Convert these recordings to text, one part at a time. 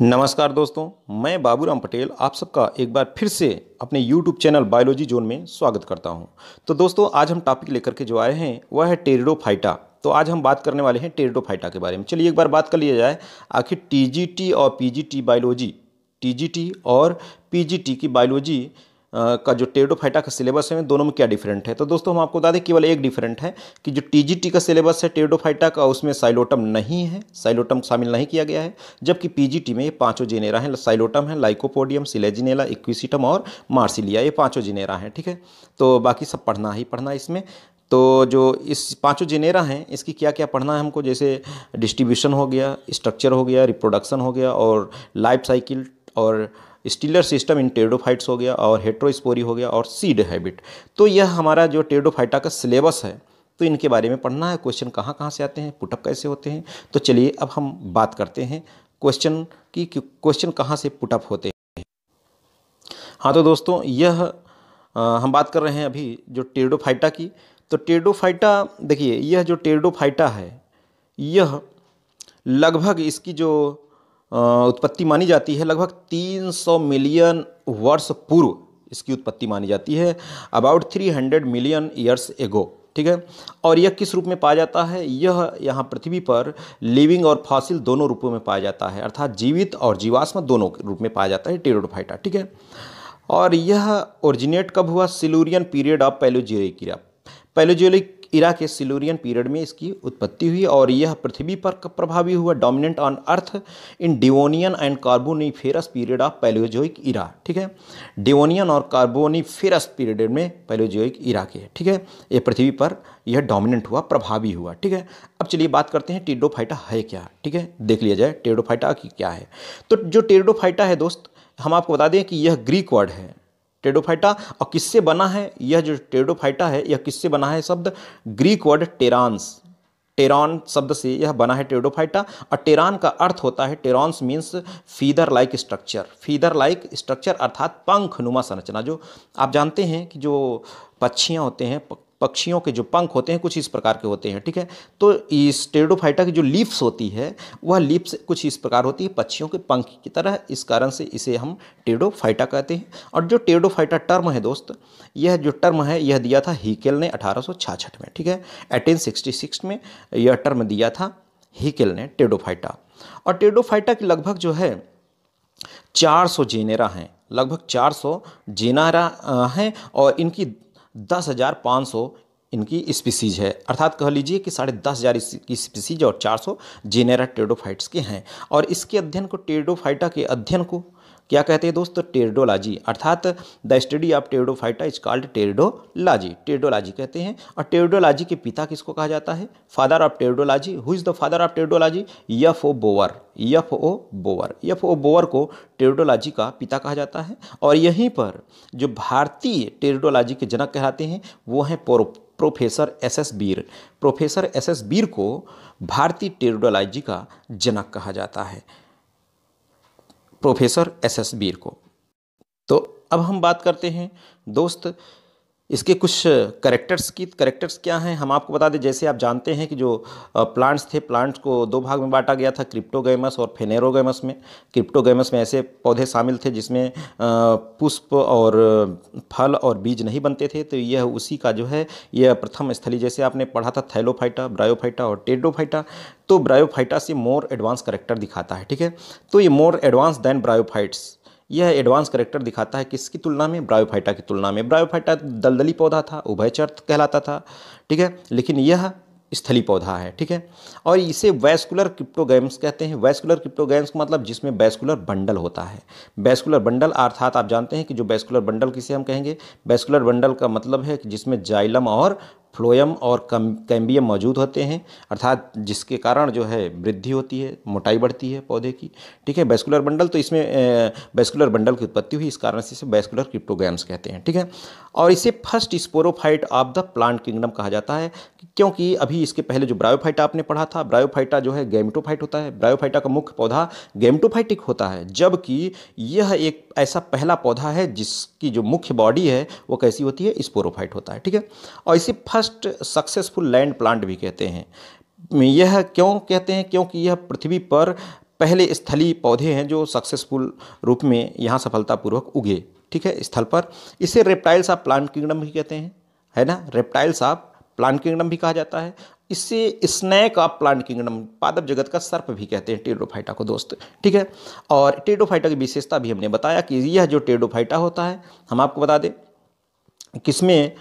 नमस्कार दोस्तों मैं बाबूराम पटेल आप सबका एक बार फिर से अपने YouTube चैनल बायोलॉजी जोन में स्वागत करता हूं। तो दोस्तों आज हम टॉपिक लेकर के जो आए हैं वह है टेरिडोफाइटा तो आज हम बात करने वाले हैं टेरिडोफाइटा के बारे में चलिए एक बार बात कर लिया जाए आखिर टी और पी बायोलॉजी टी और पी की बायोलॉजी का जो टेडोफाइटा का सिलेबस है दोनों में क्या डिफरेंट है तो दोस्तों हम आपको बता दें केवल एक डिफरेंट है कि जो टीजीटी का सिलेबस है टेडोफाइटा का उसमें साइलोटम नहीं है साइलोटम शामिल नहीं किया गया है जबकि पीजीटी में ये पांचों जेनेरा हैं साइलोटम है लाइकोपोडियम सिलेजिनेला इक्विसिटम और मार्सिलिया ये पाँचों जेनेरा हैं ठीक है तो बाकी सब पढ़ना ही पढ़ना है इसमें तो जो इस पांचों जेनेरा हैं इसकी क्या क्या पढ़ना है हमको जैसे डिस्ट्रीब्यूशन हो गया स्ट्रक्चर हो गया रिप्रोडक्शन हो गया और लाइफ साइकिल और स्टीलर सिस्टम इन टेडोफाइट्स हो गया और हेट्रोस्पोरी हो गया और सीड हैबिट तो यह हमारा जो टेडोफाइटा का सिलेबस है तो इनके बारे में पढ़ना है क्वेश्चन कहाँ कहाँ से आते हैं पुटअप कैसे होते हैं तो चलिए अब हम बात करते हैं क्वेश्चन की क्वेश्चन कहाँ से पुटअप होते हैं हाँ तो दोस्तों यह आ, हम बात कर रहे हैं अभी जो टेडोफाइटा की तो टेडोफाइटा देखिए यह जो टेडोफाइटा है यह लगभग इसकी जो उत्पत्ति मानी जाती है लगभग 300 मिलियन वर्ष पूर्व इसकी उत्पत्ति मानी जाती है अबाउट 300 मिलियन ईयर्स एगो ठीक है और यह किस रूप में पाया जाता है यह यहाँ पृथ्वी पर लिविंग और फॉसिल दोनों रूपों में पाया जाता है अर्थात जीवित और जीवाश्म दोनों रूप में पाया जाता है टेरोडोफाइटा ठीक है और यह ओरिजिनेट कब हुआ Silurian period of Palaeozoic Palaeozoic era के सिलोरियन पीरियड में इसकी उत्पत्ति हुई और यह पृथ्वी पर प्रभावी हुआ dominant on earth in Devonian and Carboniferous period of Palaeozoic era ठीक है डिवोनियन और कार्बोनीफेरस पीरियड में पैलोजोइक इरा के ठीक है यह पृथ्वी पर यह डोमिनेंट हुआ प्रभावी हुआ ठीक है अब चलिए बात करते हैं टेडोफाइटा है क्या ठीक है देख लिया जाए टेडोफाइटा की क्या है तो जो टेडोफाइटा है दोस्त हम आपको बता दें कि यह ग्रीक वर्ड है टेडोफाइटा और किससे बना है यह जो टेडोफाइटा है यह किससे बना है शब्द ग्रीक वर्ड टेरान्स टेरॉन शब्द से यह बना है टेडोफाइटा और टेरान का अर्थ होता है pterons means feather like structure feather like structure अर्थात पंख नुमा संरचना जो आप जानते हैं कि जो पक्षियाँ होते हैं पक्षियों के जो पंख होते हैं कुछ इस प्रकार के होते हैं ठीक है तो इस टेडोफाइटा की जो लिप्स होती है वह लिप्स कुछ इस प्रकार होती है पक्षियों के पंख की तरह इस कारण से इसे हम टेडोफाइटा कहते हैं और जो टेडोफाइटा टर्म है दोस्त यह जो टर्म है यह दिया था हीकेल ने अठारह में ठीक है एटीन में यह टर्म दिया था हीकेल ने टेडोफाइटा और टेडोफाइटा की लगभग जो है सौ जेनेरा हैं लगभग 400 जेनारा हैं और इनकी दस हज़ार पाँच सौ इनकी स्पीसीज है अर्थात कह लीजिए कि साढ़े दस हज़ार की स्पीसीज और चार सौ जेनेरा टेडोफाइट्स के हैं और इसके अध्ययन को टेडोफाइटा के अध्ययन को क्या कहते हैं दोस्तों टेरडोलॉजी अर्थात the study of pteridophyta is called pteridology pteridology कहते हैं और टेरडोलॉजी के पिता किसको कहा जाता है father of pteridology who is the father of pteridology F O Bower F O Bower F O Bower को टेरडोलॉजी का पिता कहा जाता है और यहीं पर जो भारतीय टेरडोलॉजी के जनक कहलाते हैं वो हैं professor S S Bir professor S S Bir को भारतीय टेरडोलॉजी का जनक कहा जाता है प्रोफेसर एस एस बीर को तो अब हम बात करते हैं दोस्त इसके कुछ करेक्टर्स की करेक्टर्स क्या हैं हम आपको बता दें जैसे आप जानते हैं कि जो प्लांट्स थे प्लांट्स को दो भाग में बांटा गया था क्रिप्टोगेमस और फेनेरोगेमस में क्रिप्टोगेमस में ऐसे पौधे शामिल थे जिसमें पुष्प और फल और बीज नहीं बनते थे तो यह उसी का जो है यह प्रथम स्थली जैसे आपने पढ़ा था थैलोफाइटा ब्रायोफाइटा और टेडोफाइटा तो ब्रायोफाइटा से मोर एडवांस करेक्टर दिखाता है ठीक है तो ये मोर एडवांस दैन ब्रायोफाइट्स यह एडवांस करेक्टर दिखाता है किसकी तुलना में ब्रायोफाइटा की तुलना में ब्रायोफाइटा दलदली पौधा था उभयचर कहलाता था ठीक है लेकिन यह स्थली पौधा है ठीक है और इसे वैस्कुलर क्रिप्टोगेम्स कहते हैं वैस्कुलर क्रिप्टोगेम्स का मतलब जिसमें वैस्कुलर बंडल होता है वैस्कुलर बंडल अर्थात आप जानते हैं कि जो वैस्कुलर बंडल किसे हम कहेंगे वैस्कुलर बंडल का मतलब है कि जिसमें जाइलम और फ्लोयम और कम कैम्बियम मौजूद होते हैं अर्थात जिसके कारण जो है वृद्धि होती है मोटाई बढ़ती है पौधे की ठीक है बेस्कुलर बंडल तो इसमें बेस्कुलर बंडल की उत्पत्ति हुई इस कारण से इसे बेस्कुलर क्रिप्टोगैम्स कहते हैं ठीक है और इसे first sporophyte of the plant kingdom कहा जाता है क्योंकि अभी इसके पहले जो ब्रायोफाइटा आपने पढ़ा था ब्रायोफाइटा जो है गैमटोफाइट होता है ब्रायोफाइटा का मुख्य पौधा गैमटोफाइटिक होता है जबकि यह एक ऐसा पहला पौधा है जिसकी जो मुख्य बॉडी है वो कैसी होती है स्पोरोफाइट होता है ठीक है और इसे first first successful land plant भी कहते हैं यह क्यों कहते हैं क्योंकि यह पृथ्वी पर पहले स्थलीय पौधे हैं जो सक्सेसफुल रूप में यहाँ सफलतापूर्वक उगे ठीक है स्थल पर इसे रेप्टाइल्स ऑफ प्लांट किंगडम भी कहते हैं है ना रेप्टाइल्स ऑफ प्लांट किंगडम भी कहा जाता है इसे स्नैक ऑफ प्लांट किंगडम पादप जगत का सर्प भी कहते हैं टेडोफाइटा को दोस्त ठीक है और टेडोफाइटा की विशेषता भी हमने बताया कि यह जो टेडोफाइटा होता है हम आपको बता दें किसमें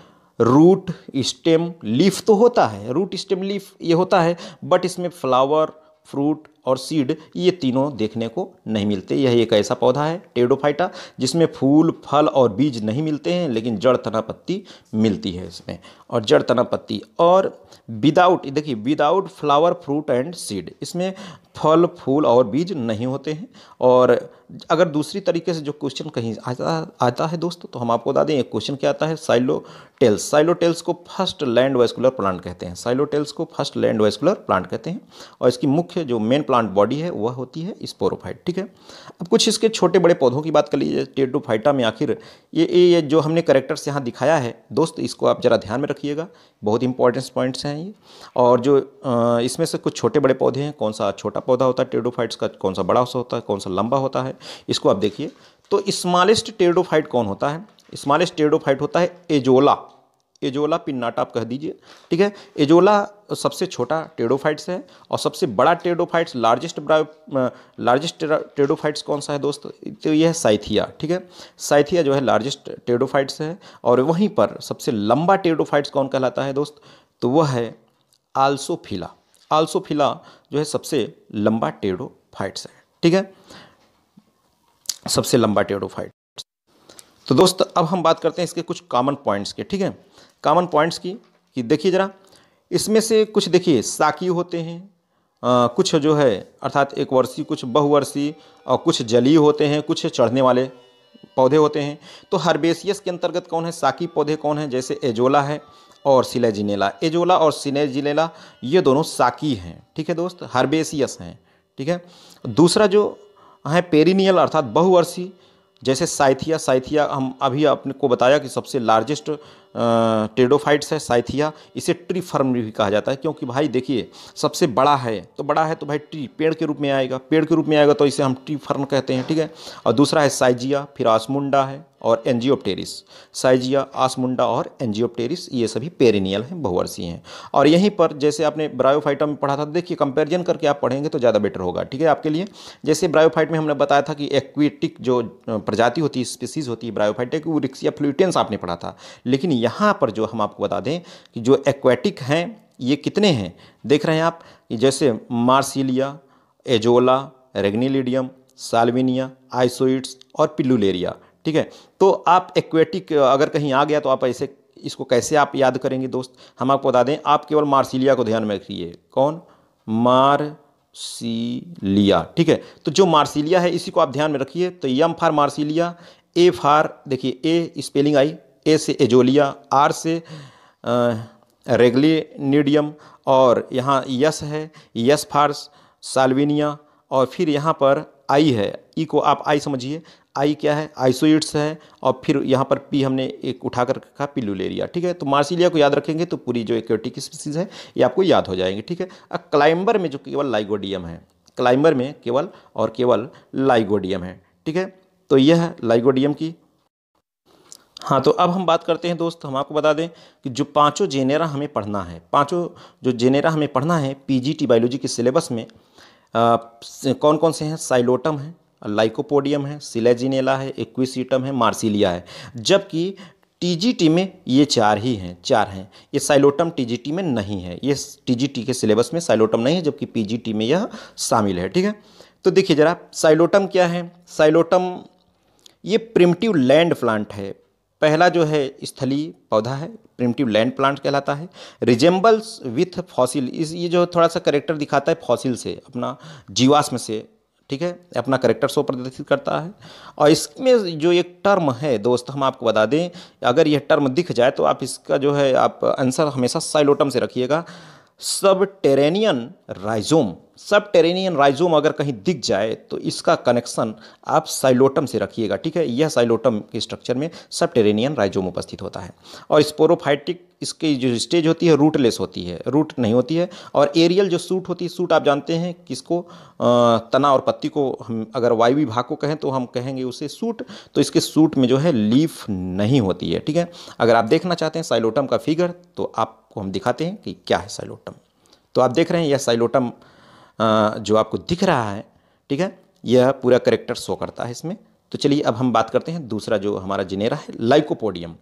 रूट स्टेम लीफ तो होता है रूट स्टेम लीफ ये होता है बट इसमें फ्लावर फ्रूट और सीड ये तीनों देखने को नहीं मिलते यह एक ऐसा पौधा है टेडोफाइटा जिसमें फूल फल और बीज नहीं मिलते हैं लेकिन जड़ तना पत्ती मिलती है इसमें और जड़ तना पत्ती और विदाउट देखिए without flower fruit and seed इसमें फल फूल और बीज नहीं होते हैं और अगर दूसरी तरीके से जो क्वेश्चन कहीं आता आता है दोस्तों तो हम आपको बता दें एक क्वेश्चन क्या आता है साइलोटेल्स साइलोटेल्स को फर्स्ट लैंड वेस्कुलर प्लांट कहते हैं साइलोटेल्स को फर्स्ट लैंड वेस्कुलर प्लांट कहते हैं और इसकी मुख्य जो मेन प्लांट प्लांट बॉडी है वह होती है स्पोरोफाइट ठीक है अब कुछ इसके छोटे बड़े पौधों की बात कर लीजिए टेडोफाइटा में आखिर ये ये जो हमने करेक्टर्स यहाँ दिखाया है दोस्त इसको आप ज़रा ध्यान में रखिएगा बहुत इंपॉर्टेंस पॉइंट्स हैं ये और जो इसमें से कुछ छोटे बड़े पौधे हैं कौन सा छोटा पौधा होता है टेडोफाइट्स का कौन सा बड़ा होता है कौन सा लंबा होता है इसको आप देखिए तो स्मॉलेस्ट टेडोफाइट कौन होता है स्मॉलेस्ट टेडोफाइट होता है एजोला एजोला पिन्नाटा आप कह दीजिए ठीक है एजोला सबसे छोटा टेडोफाइट्स है और सबसे बड़ा टेडोफाइट्स लार्जेस्ट लार्जेस्ट टेडोफाइट्स कौन सा है दोस्त तो यह है साइथिया ठीक है साइथिया जो है लार्जेस्ट टेडोफाइट्स है और वहीं पर सबसे लंबा टेडोफाइट्स कौन कहलाता है दोस्त तो वह है आल्सोफिला आल्सोफिला जो है सबसे लंबा टेडोफाइट्स है ठीक है सबसे लंबा टेडोफाइट तो दोस्त अब हम बात करते हैं इसके कुछ कॉमन पॉइंट्स के ठीक है कॉमन पॉइंट्स की कि देखिए ज़रा इसमें से कुछ देखिए साकी होते हैं आ, कुछ जो है अर्थात एक वर्षी कुछ बहुवर्षी और कुछ जलीय होते हैं कुछ चढ़ने वाले पौधे होते हैं तो हर्बेसियस के अंतर्गत कौन है साकी पौधे कौन हैं जैसे एजोला है और सिलेजिनेला एजोला और सिलेजिनेला ये दोनों साकी हैं ठीक है दोस्त हर्बेसियस हैं ठीक है दूसरा जो है पेरिनियल अर्थात बहुवर्षी जैसे साइथिया साइथिया हम अभी आपने को बताया कि सबसे लार्जेस्ट टेडोफाइट्स है साइथिया इसे ट्री फर्म भी कहा जाता है क्योंकि भाई देखिए सबसे बड़ा है तो बड़ा है तो भाई ट्री पेड़ के रूप में आएगा पेड़ के रूप में आएगा तो इसे हम ट्री फर्म कहते हैं ठीक है और दूसरा है साइजिया फिर आसमुंडा है और एनजियोप्टेरिस साइजिया आसमुंडा और एनजियोप्टेरिस ये सभी पेरिनियल हैं बहुवर्षीय हैं और यहीं पर जैसे आपने ब्रायोफाइटा में पढ़ा था देखिए कंपेरिजन करके आप पढ़ेंगे तो ज़्यादा बेटर होगा ठीक है आपके लिए जैसे ब्रायोफाइट में हमने बताया था कि एक्विटिक जो प्रजाति होती है स्पीसीज़ होती है ब्रायोफाइटिक की वो रिक्सिया फ्लूटेंस आपने पढ़ा था लेकिन यहाँ पर जो हम आपको बता दें कि जो एक्वेटिक हैं ये कितने हैं देख रहे हैं आप जैसे मार्सिलिया एजोला रेग्नीलिडियम सालविनिया आइसोइड्स और पिलुलेरिया ठीक है तो आप एक्वेटिक अगर कहीं आ गया तो आप ऐसे इसको कैसे आप याद करेंगे दोस्त हम आपको बता दें आप केवल मार्सिलिया को ध्यान में रखिए कौन मार ठीक है तो जो मार्सिलिया है इसी को आप ध्यान में रखिए तो यम फार मार्सिलिया ए फार देखिए ए स्पेलिंग आई ए से एजोलिया आर से रेगलीडियम और यहाँ यस है यस फार्स सालविनिया और फिर यहाँ पर आई है ई e को आप आई समझिए आई क्या है आइसोइड्स है और फिर यहाँ पर पी हमने एक उठा कर रखा पिलुलेरिया ठीक है तो मार्सिलिया को याद रखेंगे तो पूरी जो एक्योटिक स्पीसीज है ये आपको याद हो जाएंगे ठीक है अब क्लाइंबर में जो केवल लाइगोडियम है क्लाइंबर में केवल और केवल लाइगोडियम है ठीक है तो यह लाइगोडियम की हाँ तो अब हम बात करते हैं दोस्त हम आपको बता दें कि जो पांचों जेनेरा हमें पढ़ना है पांचों जो जेनेरा हमें पढ़ना है पीजीटी बायोलॉजी के सिलेबस में आ, कौन कौन से हैं साइलोटम है लाइकोपोडियम है सिलेजिनेला है एक्विसीटम है मार्सिलिया है जबकि टीजीटी में ये चार ही हैं चार हैं ये साइलोटम टीजीटी में नहीं है ये टीजीटी के सिलेबस में साइलोटम नहीं है जबकि पीजीटी में यह शामिल है ठीक है तो देखिए जरा साइलोटम क्या है साइलोटम ये प्रिमटिव लैंड प्लांट है पहला जो है स्थलीय पौधा है प्रिमटिव लैंड प्लांट कहलाता है रिजेंबल्स विथ फॉसिल इस ये जो थोड़ा सा करेक्टर दिखाता है फॉसिल से अपना जीवाश्म से ठीक है अपना करेक्टर शो प्रदर्शित करता है और इसमें जो एक टर्म है दोस्त हम आपको बता दें अगर यह टर्म दिख जाए तो आप इसका जो है आप आंसर हमेशा साइलोटम से रखिएगा सब टेरेनियन राइजोम सब टेरेनियन राइजोम अगर कहीं दिख जाए तो इसका कनेक्शन आप साइलोटम से रखिएगा ठीक है यह साइलोटम के स्ट्रक्चर में सब टेरेनियन राइजोम उपस्थित होता है और स्पोरोफाइटिक इसकी जो स्टेज होती है रूटलेस होती है रूट नहीं होती है और एरियल जो सूट होती है सूट आप जानते हैं किसको तना और पत्ती को हम अगर वायु भाग को कहें तो हम कहेंगे उसे सूट तो इसके सूट में जो है लीफ नहीं होती है ठीक है अगर आप देखना चाहते हैं साइलोटम का फिगर तो आप आपको हम दिखाते हैं कि क्या है साइलोटम तो आप देख रहे हैं यह साइलोटम जो आपको दिख रहा है ठीक है यह पूरा करेक्टर शो करता है इसमें तो चलिए अब हम बात करते हैं दूसरा जो हमारा जिनेरा है लाइकोपोडियम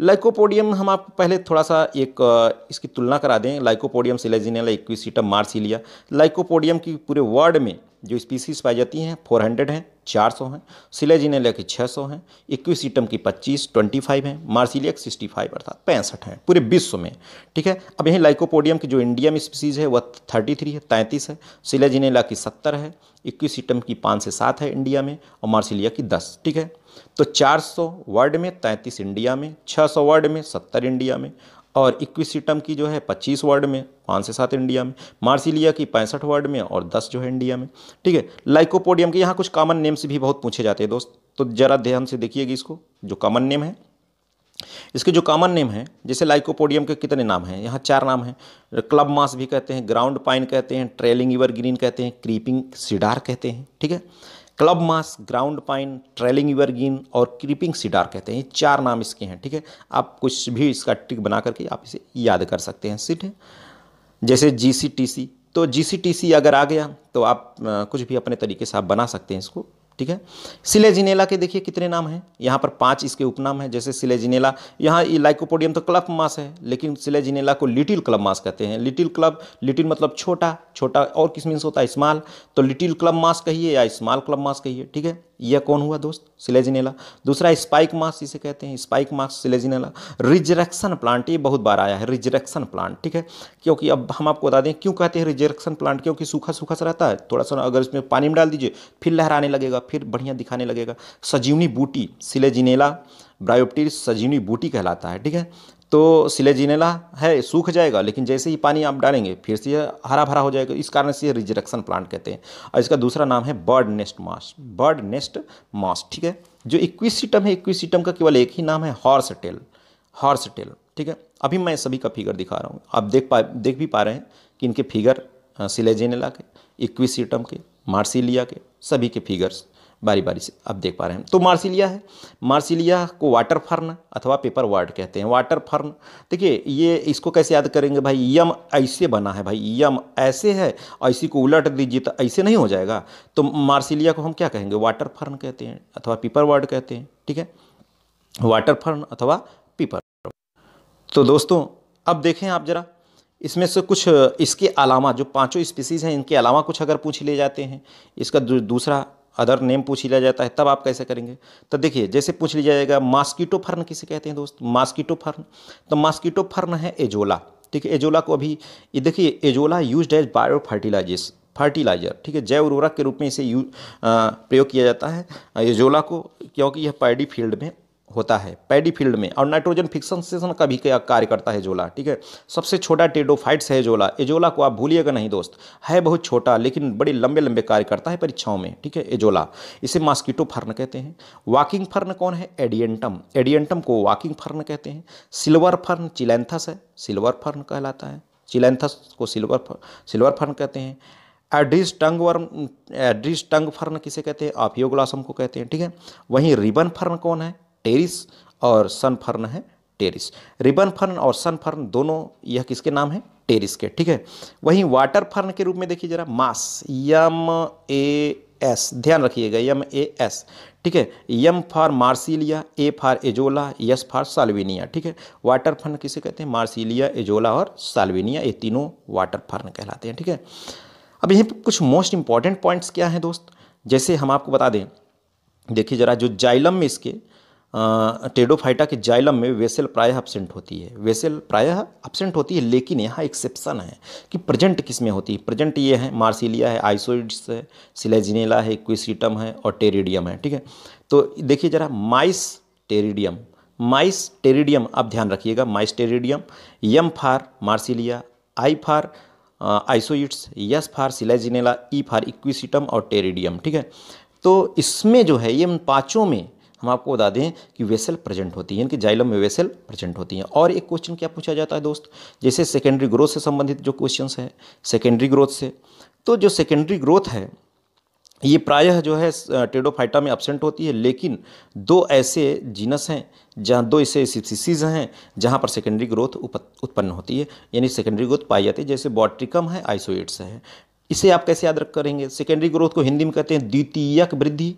लाइकोपोडियम हम आप पहले थोड़ा सा एक इसकी तुलना करा दें Lycopodium Selaginella Equisetum Marsilea Lycopodium की पूरे वर्ड में जो स्पीसीज पाई जाती हैं फोर हंड्रेड हैं चार सौ हैं सिलेजिनेला की छः सौ हैं इक्विसीटम की पच्चीस ट्वेंटी फाइव हैं की सिक्सटी फाइव अर्थात पैंसठ हैं पूरे विश्व में ठीक है अब यहीं लाइकोपोडियम की जो इंडिया में स्पीसीज है वह थर्टी थ्री है तैंतीस है सिलेजिनेला की सत्तर है इक्विसीटम की पाँच से सात है इंडिया में और मार्सिलिया की दस ठीक है तो 400 वर्ड में 33 इंडिया में 600 वर्ड में 70 इंडिया में और इक्विसिटम की जो है पच्चीस वार्ड में पाँच से सात इंडिया में मार्सिलिया की पैंसठ वार्ड में और दस जो है इंडिया में ठीक है लाइकोपोडियम के यहाँ कुछ कॉमन नेम्स भी बहुत पूछे जाते हैं दोस्त तो ज़रा ध्यान से देखिएगी इसको जो कॉमन नेम है इसके जो कॉमन नेम है जैसे लाइकोपोडियम के कितने नाम हैं यहाँ चार नाम हैं क्लब मास भी कहते हैं ग्राउंड पाइन कहते हैं ट्रेलिंग ईवर ग्रीन कहते हैं क्रीपिंग सीडार कहते हैं ठीक है club moss ground pine trailing evergreen और क्रीपिंग सीडार कहते हैं ये चार नाम इसके हैं ठीक है आप कुछ भी इसका ट्रिक बना करके आप इसे याद कर सकते हैं सीट है जैसे जी तो जी अगर आ गया तो आप कुछ भी अपने तरीके से आप बना सकते हैं इसको ठीक है सिलेजिनेला के देखिए कितने नाम हैं यहाँ पर पांच इसके उपनाम हैं जैसे सिलेजिनेला यहाँ लाइकोपोडियम तो क्लब मास है लेकिन सिलेजिनेला को लिटिल क्लब मास कहते हैं लिटिल क्लब लिटिल मतलब छोटा छोटा और किस मीन्स होता है स्मॉल तो लिटिल क्लब मास कहिए या स्मॉल क्लब मास कहिए ठीक है यह कौन हुआ दोस्त सिलेजिनेला दूसरा स्पाइक मार्क्स इसे कहते हैं spike moss Selaginella resurrection plant ये बहुत बार आया है रिजरेक्शन प्लांट ठीक है क्योंकि अब हम आपको बता दें क्यों कहते हैं रिजरेक्शन प्लांट क्योंकि सूखा सूखा सा रहता है थोड़ा सा अगर इसमें पानी में डाल दीजिए फिर लहराने लगेगा फिर बढ़िया दिखाने लगेगा सजीवनी बूटी सिलेजिनेला ब्रायोप्टीर सजीवनी बूटी कहलाता है ठीक है तो सिलेजिनेला है सूख जाएगा लेकिन जैसे ही पानी आप डालेंगे फिर से यह हरा भरा हो जाएगा इस कारण से ये रिजरक्शन प्लांट कहते हैं और इसका दूसरा नाम है bird nest moss bird nest moss ठीक है जो इक्विसिटम है इक्विसिटम का केवल एक ही नाम है हॉर्स टेल हॉर्स टेल ठीक है अभी मैं सभी का फिगर दिखा रहा हूँ आप देख पा देख भी पा रहे हैं कि इनके फिगर सिलेजिनेला के इक्विसिटम के मार्सिलिया के सभी के फिगर्स बारी बारी से आप देख पा रहे हैं तो मार्सिलिया है मार्सिलिया को वाटर फर्न अथवा पेपर वर्ड कहते हैं वाटर फर्न देखिए ये इसको कैसे याद करेंगे भाई यम ऐसे बना है भाई यम ऐसे है ऐसी को उलट दीजिए तो ऐसे नहीं हो जाएगा तो मार्सिलिया को हम क्या कहेंगे वाटर फर्न कहते हैं अथवा पीपर वर्ड कहते हैं ठीक है वाटर फर्न अथवा पीपर तो दोस्तों अब देखें आप ज़रा इसमें से कुछ इसके अलावा जो पांचों स्पीसीज़ हैं इनके अलावा कुछ अगर पूछ ले जाते हैं इसका दूसरा अदर नेम पूछ लिया जाता है तब आप कैसे करेंगे तो देखिए जैसे पूछ लिया जाएगा मास्कीटो फर्न किसे कहते हैं दोस्त मास्कीटो फर्न तो मास्कीटो फर्न है एजोला ठीक है एजोला को अभी ये देखिए Azolla use as bio fertilizers fertilizer ठीक है जैव उर्वरक के रूप में इसे यू प्रयोग किया जाता है एजोला को क्योंकि यह पैडी फील्ड में होता है पैडी फील्ड में और नाइट्रोजन फिक्सेशन का भी कार्य करता है जोला ठीक है सबसे छोटा टेडोफाइट्स है जोला एजोला को आप भूलिएगा नहीं दोस्त है बहुत छोटा लेकिन बड़े लंबे लंबे कार्य करता है परीक्षाओं में ठीक है एजोला इसे मास्किटो फर्न कहते हैं वॉकिंग फर्न कौन है एडियंटम एडियंटम को वॉकिंग फर्न कहते हैं सिल्वर फर्न चिलेंथस है सिल्वर फर्न कहलाता है चिलेंथस को सिल्वर सिल्वर फर्न कहते हैं एड्रिस टंग वर्म एड्रिस टंग फर्न किसे कहते हैं आफियोग्लासम को कहते हैं ठीक है वहीं रिबन फर्न कौन है टेरिस और सन फर्न है टेरिस रिबन फर्न और सन फर्न दोनों यह किसके नाम है टेरिस के ठीक है वहीं वाटर फर्न के रूप में देखिए जरा मास यम ए एस ध्यान रखिएगा यम ए एस ठीक है M for Marsilea A for Azolla S for Salvinia ठीक है वाटर फर्न किसे कहते हैं मार्सिलिया एजोला और साल्विनिया ये तीनों वाटर फर्न कहलाते हैं ठीक है अब यहीं पर कुछ मोस्ट इंपॉर्टेंट पॉइंट्स क्या हैं दोस्त जैसे हम आपको बता दें देखिए जरा जो जाइलम में इसके टेडोफाइटा के जाइलम में वेसल प्रायः एबसेंट होती है वेसल प्रायः एबसेंट होती है लेकिन यहाँ एक्सेप्शन है कि प्रेजेंट किस में होती है प्रेजेंट ये है मार्सिलिया है आइसोइड्स है सिलेजिनेला है इक्विसिटम है और टेरिडियम है ठीक है तो देखिए ज़रा माइस टेरिडियम माइस टेरिडियम आप ध्यान रखिएगा mice Pteridium M for Marsilea I for Isoetes S for Selaginella E for Equisetum और टेरिडियम ठीक है तो इसमें जो है ये उन पाँचों में हम आपको बता दें कि वेसल प्रेजेंट होती है यानी कि जाइलम में वेसल प्रेजेंट होती है और एक क्वेश्चन क्या पूछा जाता है दोस्त जैसे सेकेंडरी ग्रोथ से संबंधित जो क्वेश्चन है सेकेंडरी ग्रोथ से तो जो सेकेंडरी ग्रोथ है ये प्रायः जो है टेडोफाइटा में एबसेंट होती है लेकिन दो ऐसे जीनस हैं जहाँ दो ऐसे सिप्सिसीज हैं जहाँ पर सेकेंडरी ग्रोथ उत्पन्न होती है यानी सेकेंडरी ग्रोथ पाई जाती है जैसे बॉट्रिकम है आइसोएट्स है इसे आप कैसे याद रख करेंगे सेकेंडरी ग्रोथ को हिंदी में कहते हैं द्वितीयक वृद्धि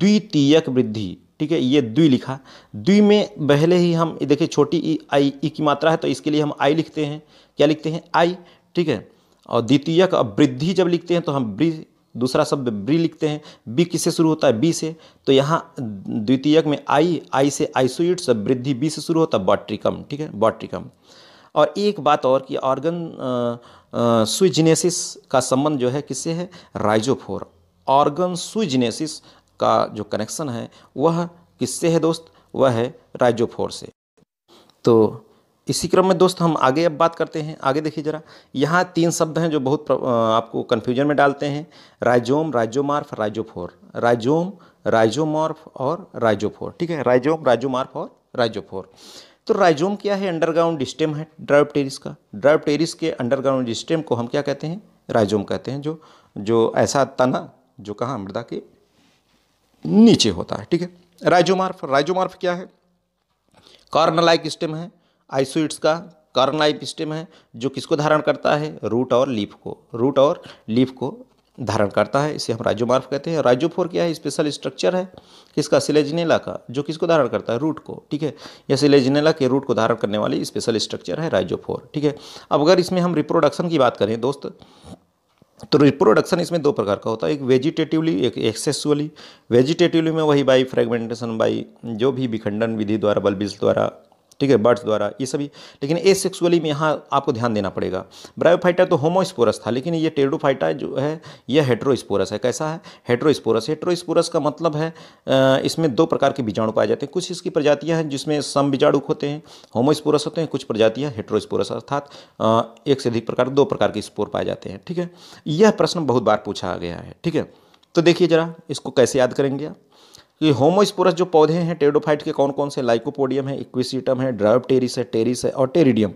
द्वितीयक वृद्धि ठीक है ये द्वि लिखा द्वि में पहले ही हम देखिए छोटी ई आई ई की मात्रा है तो इसके लिए हम आई लिखते हैं क्या लिखते हैं आई ठीक है और द्वितीयक और वृद्धि जब लिखते हैं तो हम ब्री दूसरा शब्द ब्री लिखते हैं बी किससे शुरू होता है बी से तो यहाँ द्वितीयक में आई आई से आइसोइट्स वृद्धि बी से शुरू होता है बॉट्रिकम ठीक है बॉट्रिकम और एक बात और कि ऑर्गन सुइजिनेसिस का संबंध जो है किससे है राइजोफोर ऑर्गन सुइजिनेसिस का जो कनेक्शन है वह किससे है दोस्त वह है राइजोफोर से तो इसी क्रम में दोस्त हम आगे अब बात करते हैं आगे देखिए जरा यहाँ तीन शब्द हैं जो बहुत आपको कन्फ्यूजन में डालते हैं rhizome rhizomorph rhizophore rhizome rhizomorph और राइजोफोर ठीक है राइजोम राइजोमार्फ और राइजोफोर तो राइजोम क्या है अंडरग्राउंड स्टेम है ड्राइव टेरिस का ड्राइव टेरिस के अंडरग्राउंड स्टेम को हम क्या कहते हैं राइजोम कहते हैं जो जो ऐसा तना जो कहाँ मृदा के नीचे होता है ठीक है राइजोमार्फ राइजोमार्फ क्या है कार्नलाइक स्टेम है आइसोइड्स का कॉर्न स्टेम है जो किसको धारण करता है रूट और लीफ को रूट और लीफ को धारण करता है इसे हम राइजोमार्फ कहते हैं राइजोफोर क्या है स्पेशल स्ट्रक्चर है किसका सिलेजिनेला का जो किसको धारण करता है रूट को ठीक है या सिलेजिनेला के रूट को धारण करने वाली स्पेशल स्ट्रक्चर है राइजोफोर ठीक है अब अगर इसमें हम रिप्रोडक्शन की बात करें दोस्त तो रिप्रोडक्शन इसमें दो प्रकार का होता है एक वेजिटेटिवली एक एक्सेसुअली वेजिटेटिवली में वही बाई फ्रेगमेंटेशन बाई जो भी विखंडन विधि द्वारा बल्बिस द्वारा ठीक है बर्ड्स द्वारा ये सभी लेकिन ए सेक्सुअली में यहाँ आपको ध्यान देना पड़ेगा ब्रायोफाइटा तो होमोस्पोरस था लेकिन ये टेडोफाइटा जो है यह हेट्रोस्पोरस है कैसा है हेट्रोस्पोरस हेट्रोस्पोरस का मतलब है इसमें दो प्रकार के बीजाणु पाए जाते हैं कुछ इसकी प्रजातियाँ हैं जिसमें सम बीजाणु होते हैं होमोस्पोरस होते हैं कुछ प्रजातियाँ हेट्रोस्पोरस अर्थात एक से अधिक प्रकार दो प्रकार के स्पोर पाए जाते हैं ठीक है यह प्रश्न बहुत बार पूछा गया है ठीक है तो देखिए जरा इसको कैसे याद करेंगे आप कि होमोस्पोरस जो पौधे हैं टेडोफाइट के कौन कौन से लाइकोपोडियम है इक्विसिटम है ड्राइव टेरिस है टेरिस है और टेरिडियम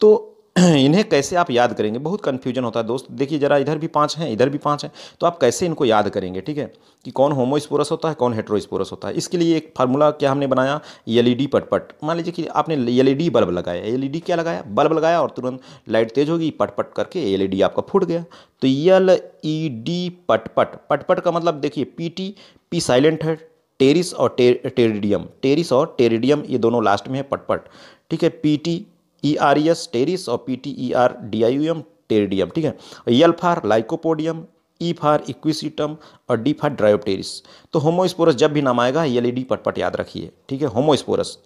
तो इन्हें कैसे आप याद करेंगे बहुत कन्फ्यूजन होता है दोस्त देखिए जरा इधर भी पाँच हैं इधर भी पाँच हैं तो आप कैसे इनको याद करेंगे ठीक है कि कौन होमोस्पोरस होता है कौन हेट्रोस्पोरस होता है इसके लिए एक फार्मूला क्या हमने बनाया डी e पटपट मान लीजिए कि आपने डी e बल्ब लगाया एल डी e क्या लगाया बल्ब लगाया और तुरंत लाइट तेज होगी पटपट करके एल डी आपका फूट गया तो एल ई डी पटपट पटपट का मतलब देखिए पी टी पी साइलेंट है टेरिस और टे, टेरिडियम टेरिस और टेरिडियम ये दोनों लास्ट में है पटपट ठीक है P T E R S Pteris और P T E R D I U M Pteridium ठीक है L for Lycopodium E for Equisetum और डी फार ड्रायोप्टेरिस तो होमोस्पोरस जब भी नाम आएगा ई डी पटपट याद रखिए ठीक है होमोस्पोरस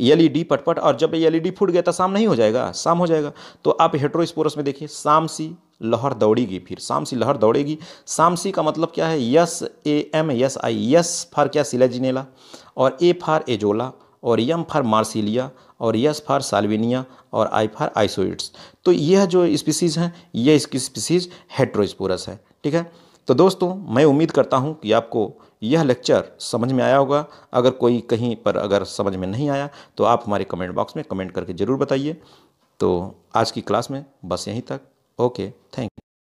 एलईडी e पटपट और जब ये एलईडी e फूट गया तो शाम नहीं हो जाएगा शाम हो जाएगा तो आप हेट्रोस्पोरस में देखिए शाम सी लहर दौड़ेगी फिर सी लहर दौड़ेगी सी का मतलब क्या है S A M S I S for क्या सिलेजिनेला और ए फॉर एजोला और यम फॉर मार्सिलिया और यस फॉर साल्विनिया और आई फॉर आइसोइड्स तो यह जो स्पीसीज़ हैं यह इसकी स्पीसीज़ हेट्रोस्पोरस है ठीक है तो दोस्तों मैं उम्मीद करता हूँ कि आपको यह लेक्चर समझ में आया होगा अगर कोई कहीं पर अगर समझ में नहीं आया तो आप हमारे कमेंट बॉक्स में कमेंट करके ज़रूर बताइए तो आज की क्लास में बस यहीं तक ओके थैंक